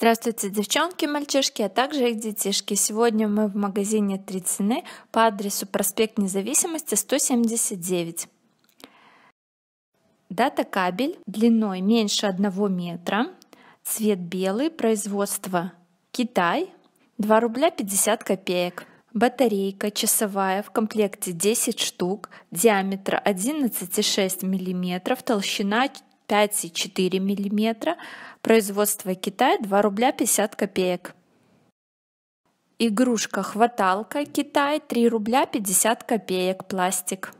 Здравствуйте, девчонки, мальчишки, а также их детишки. Сегодня мы в магазине «Три цены» по адресу проспект Независимости, 179. Дата кабель длиной меньше 1 метра, цвет белый, производство Китай, 2 рубля 50 копеек. Батарейка часовая в комплекте 10 штук, диаметр 11,6 мм, толщина 5,4 мм. Производство Китай 2 рубля 50 копеек. Игрушка-хваталка Китай 3 рубля 50 копеек пластик.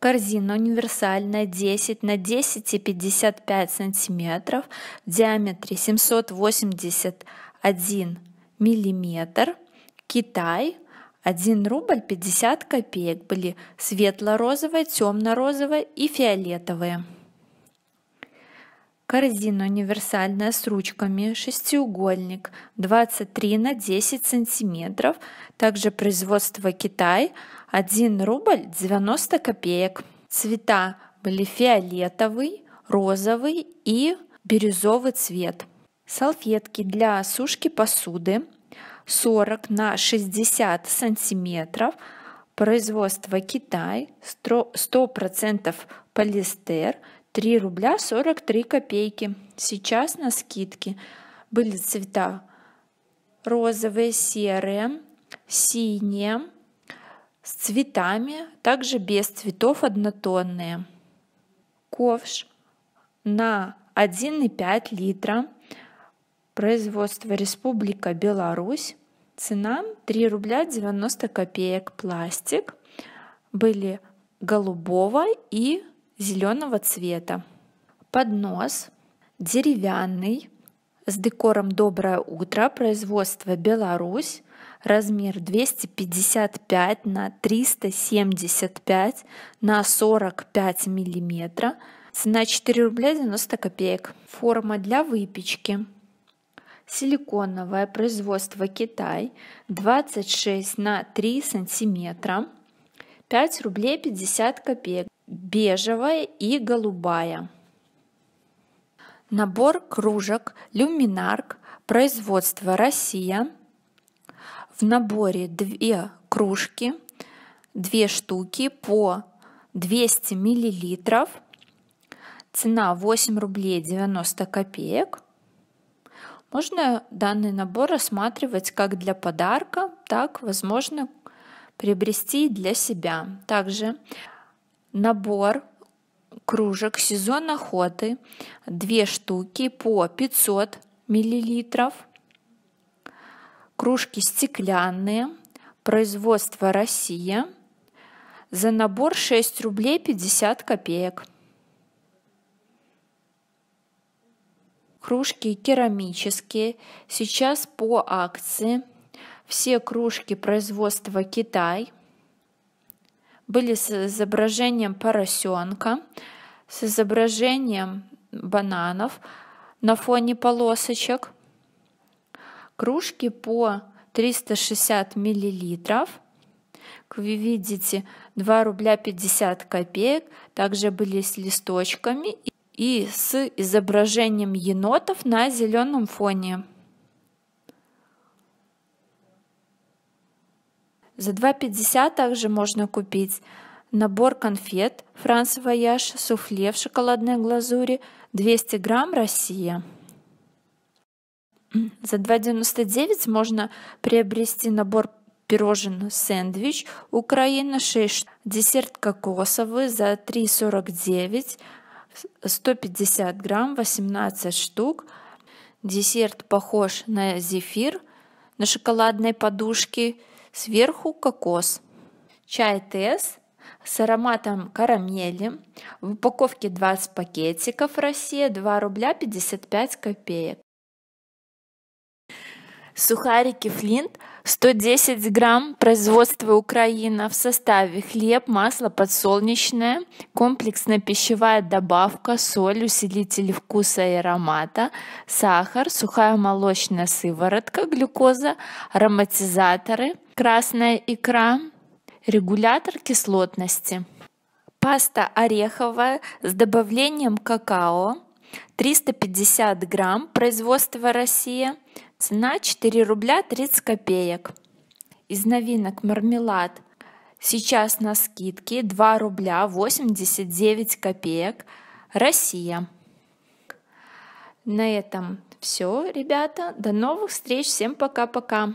Корзина универсальная 10 на и 10,55 сантиметров в диаметре 781 миллиметр Китай 1 рубль 50 копеек были светло-розовые, темно-розовые и фиолетовые. Корзина универсальная с ручками, шестиугольник, 23 на 10 сантиметров, также производство Китай, 1 рубль 90 копеек. Цвета были фиолетовый, розовый и бирюзовый цвет. Салфетки для сушки посуды 40 на 60 сантиметров, производство Китай, 100% полистер – 3 рубля 43 копейки. Сейчас на скидке. Были цвета розовые, серые, синие, с цветами, также без цветов однотонные. Ковш на 1,5 литра. Производство Республика Беларусь. Цена 3 рубля 90 копеек пластик. Были голубого и зеленого цвета. Поднос деревянный с декором «Доброе утро», производство «Беларусь», размер 255 на 375 на 45 миллиметра, цена 4 рубля 90 копеек. Форма для выпечки. Силиконовое производство Китай 26 на 3 сантиметра, 5 рублей 50 копеек бежевая и голубая. Набор кружек «Люминарк» производства «Россия». В наборе две кружки, две штуки по 200 миллилитров. Цена 8 рублей 90 копеек. Можно данный набор рассматривать как для подарка, так, возможно, приобрести для себя. Также набор кружек сезон охоты, две штуки по 500 миллилитров. Кружки стеклянные, производство Россия. За набор 6 рублей 50 копеек. Кружки керамические, сейчас по акции. Все кружки производства Китай – были с изображением поросенка, с изображением бананов на фоне полосочек, кружки по 360 миллилитров. Как вы видите, 2 рубля 50 копеек. Также были с листочками и с изображением енотов на зеленом фоне. За 2,50 также можно купить набор конфет «Франс Вояж», суфле в шоколадной глазури, 200 грамм «Россия». За 2,99 можно приобрести набор пирожен сэндвич Украина 6, десерт кокосовый за 3,49, 150 грамм, 18 штук. Десерт похож на зефир на шоколадной подушке – Сверху кокос. Чай ТС с ароматом карамели. В упаковке 20 пакетиков Россия 2 рубля 55 копеек. Сухарики Флинт 110 грамм производства Украина в составе хлеб, масло подсолнечное, комплексная пищевая добавка, соль, усилитель вкуса и аромата, сахар, сухая молочная сыворотка, глюкоза, ароматизаторы, красная икра, регулятор кислотности, паста ореховая с добавлением какао, 350 грамм, производство Россия, цена 4 рубля 30 копеек. Из новинок мармелад сейчас на скидке 2 рубля 89 копеек, Россия. На этом все, ребята. До новых встреч. Всем пока-пока.